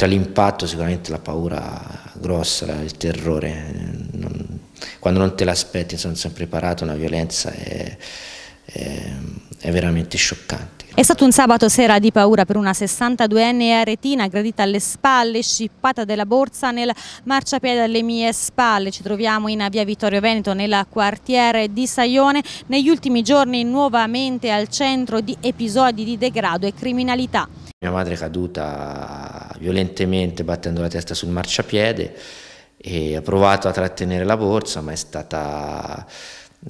tra l'impatto sicuramente la paura grossa, il terrore, non, quando non te l'aspetti, sono sempre preparato, una violenza è, è, è veramente scioccante. È stato un sabato sera di paura per una 62enne aretina aggredita alle spalle, scippata della borsa nel marciapiede alle mie spalle. Ci troviamo in via Vittorio Veneto nel quartiere di Saione. Negli ultimi giorni nuovamente al centro di episodi di degrado e criminalità. Mia madre è caduta violentemente battendo la testa sul marciapiede e ha provato a trattenere la borsa ma è stata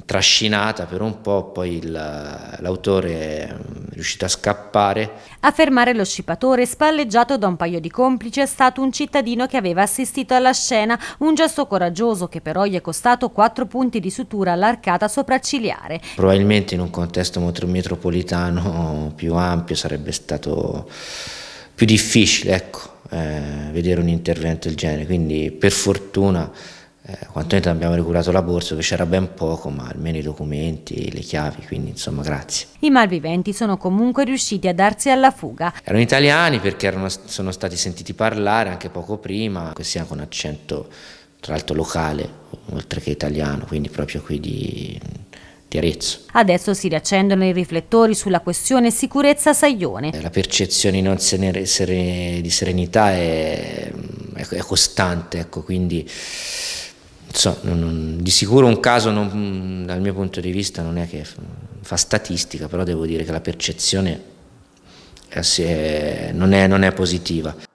trascinata per un po', poi l'autore è mm, riuscito a scappare. A fermare lo scipatore, spalleggiato da un paio di complici, è stato un cittadino che aveva assistito alla scena, un gesto coraggioso che però gli è costato quattro punti di sutura all'arcata sopraccigliare. Probabilmente in un contesto metropolitano più ampio sarebbe stato più difficile ecco, eh, vedere un intervento del genere, quindi per fortuna eh, quantomeno abbiamo recuperato la borsa che c'era ben poco, ma almeno i documenti, le chiavi, quindi insomma grazie. I malviventi sono comunque riusciti a darsi alla fuga. Erano italiani perché erano, sono stati sentiti parlare anche poco prima, che sia con accento tra l'altro locale, oltre che italiano, quindi proprio qui di, chiarezza. Adesso si riaccendono i riflettori sulla questione sicurezza Saglione. Eh, la percezione di serenità è, è costante, ecco, quindi so, non, di sicuro un caso non, dal mio punto di vista non è che fa statistica, però devo dire che la percezione è, non, è, non è positiva.